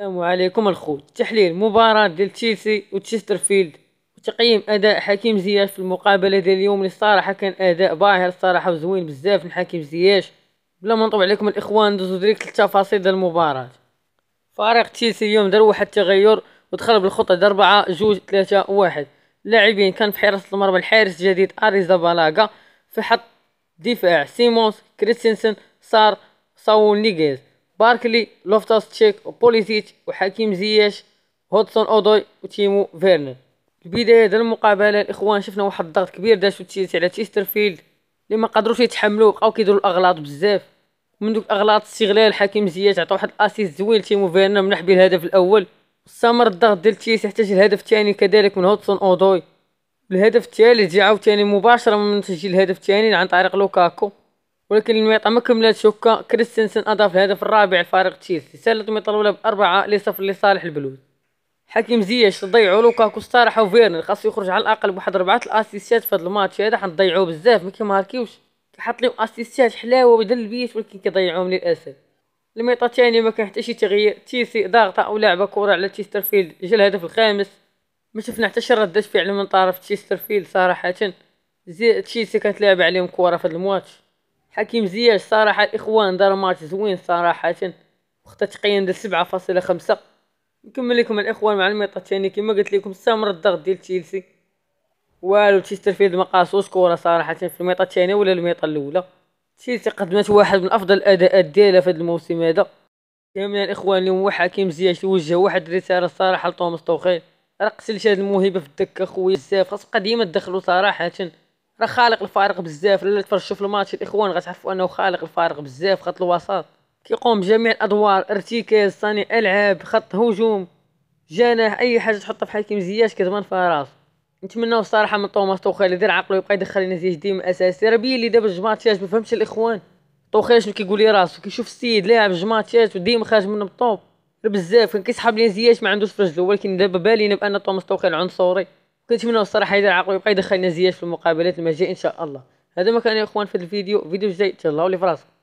السلام عليكم الخوت تحليل مباراة ديال تشيلسي وتشسترفيلد وتقييم اداء حكيم زياش في المقابله ديال اليوم اللي الصراحه كان اداء باهر الصراحه وزوين بزاف من حكيم زياش بلا ما نطوب عليكم الاخوان ندوزو ديريكت للتفاصيل ديال المباراه فريق تشيلسي اليوم دار واحد التغير ودخل بالخطه ديال 4 جوج تلاتة واحد اللاعبين كان في حراسه المرمى الحارس الجديد اريزا بالاغا في حط دفاع سيمونس كريستنسن سار صاول نيغيز باركلي لوفتاس تشيك وبوليسيتش وحكيم زياش هودسون اودوي وتيمو فيرنر البدايه ديال المقابله الاخوان شفنا واحد الضغط كبير داشو تشيلسي على تيسترفيلد اللي ما قدروش يتحملوه بقاو كيديروا الاغلاط بزاف من دوك الاغلاط استغلال حكيم زياش عطى واحد الاسيست زوين تيمو فيرنر منح به الهدف الاول استمر الضغط ديال تشيلسي حتى الهدف الثاني كذلك من هودسون اودوي الهدف الثالث جا عاوتاني مباشره من تسجيل الهدف الثاني عن طريق لوكاكو ولكن المقطع ما كملت شوكا كريستنسن أضاف الهدف الرابع لفريق تشيلسي سالت الاولى بأربعة لصفر لصالح البلوز حكيم زيش ضيعوا لوكاكو صراحة وفيرنر خاصو يخرج على الأقل بواحد ربعة الأسيستات في هذا الماتش هذا حنضيعوه بزاف ما ماركيوش كيحط لهم أسيستات حلاوة البيت ولكن كيضيعوهم للأسف الميطة الثانية ما كان حتى شي تغيير تيسي ضاغطة او لعبه كرة على تشيسترفيلد جا الهدف الخامس ما شفنا حتى شي ردة فعل من طرف تشيسترفيلد صراحة زي تشيسي كانت لعبه عليهم كرة في هذا الماتش حكيم زياش صراحة الإخوان دار ماتش زوين صراحة وخطا تقييم ديال سبعة فاصلة خمسة نكمل لكم الإخوان مع الميطة الثاني كما قلت لكم استمر الضغط ديال تشيلسي والو تشيستر فيلد قاسوش كورة صراحة في الميطة الثانية ولا الميطة الأولى تشيلسي قدمت واحد من أفضل الأداءات ديالها في هذا الموسم هذا كاملين الإخوان اليوم هو حكيم زياش وجه واحد الرسالة صراحة لتوماس توخيل قتلت هاد الموهبة في الدكة خويا بزاف خاص ديما تدخلو صراحة راه خالق الفارق بزاف اللي تفرج شوف الماتش الاخوان غتعرفوا انه خالق الفارق بزاف خط الوسط كيقوم بجميع الادوار ارتكاز صانع العاب خط هجوم جناح اي حاجه تحطها في حكيم زياش كتبان فيها راسو نتمناو الصراحه من توماس توخيل يدير عقله يبقى يدخل لنا زياش ديما اساسي راه بين اللي دابا الجماعتيات ما فهمتش الاخوان توخيل شنو كيقول لي راسو كيشوف السيد لاعب جماعتيات وديما خارج من الطوب بزاف كان كيسحب لي زياش ما عندوش في رجلو ولكن دابا بالينا بان توماس توخيل عنصري كنتمنى الصراحه هذا العقل يبقى يدخلنا زياش في المقابلات المجيه ان شاء الله هذا ما كان يا اخوان في الفيديو فيديو جاي تهلاو لي فراسكم